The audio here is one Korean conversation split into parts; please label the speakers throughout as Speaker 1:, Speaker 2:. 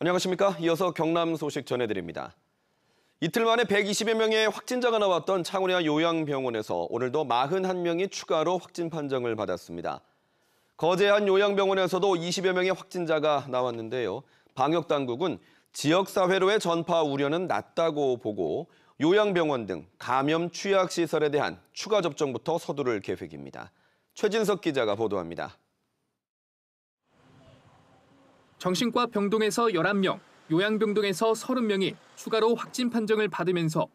Speaker 1: 안녕하십니까. 이어서 경남 소식 전해드립니다. 이틀 만에 120여 명의 확진자가 나왔던 창원의 요양병원에서 오늘도 41명이 추가로 확진 판정을 받았습니다. 거제한 요양병원에서도 20여 명의 확진자가 나왔는데요. 방역당국은 지역사회로의 전파 우려는 낮다고 보고 요양병원 등 감염 취약시설에 대한 추가 접종부터 서두를 계획입니다. 최진석 기자가 보도합니다.
Speaker 2: 정신과 병동에서 11명, 요양병동에서 30명이 추가로 확진 판정을 받으면서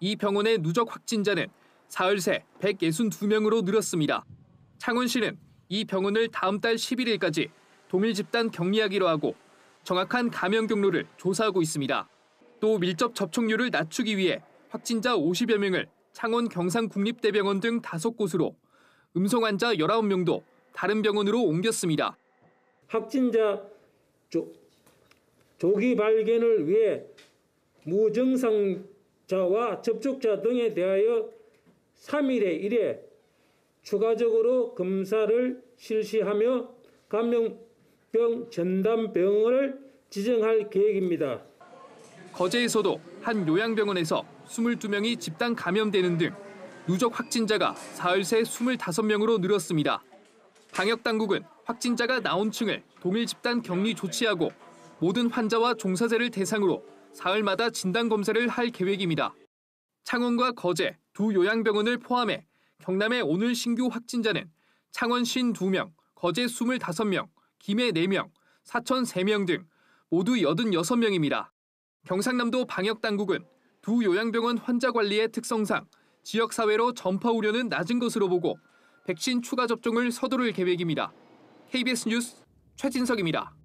Speaker 2: 이 병원의 누적 확진자는 사흘 새 162명으로 늘었습니다. 창원시는 이 병원을 다음 달 11일까지 동일 집단 격리하기로 하고 정확한 감염 경로를 조사하고 있습니다. 또 밀접 접촉률을 낮추기 위해 확진자 50여 명을 창원 경상국립대병원 등 다섯 곳으로 음성 환자 19명도 다른 병원으로
Speaker 3: 옮겼습니다. 확진자 조, 조기 발견을 위해 무증상자와 접촉자 등에 대하여 3일에 1회 추가적으로 검사를 실시하며 감염병 전담병원을 지정할 계획입니다.
Speaker 2: 거제에서도 한 요양병원에서 22명이 집단 감염되는 등 누적 확진자가 사흘 새 25명으로 늘었습니다. 방역 당국은 확진자가 나온 층을 동일 집단 격리 조치하고 모든 환자와 종사자를 대상으로 사흘마다 진단 검사를 할 계획입니다. 창원과 거제 두 요양병원을 포함해 경남의 오늘 신규 확진자는 창원 신2명 거제 25명, 김해 4명, 사천 3명 등 모두 86명입니다. 경상남도 방역당국은 두 요양병원 환자 관리의 특성상 지역사회로 전파 우려는 낮은 것으로 보고 백신 추가 접종을 서두를 계획입니다. KBS 뉴스 최진석입니다.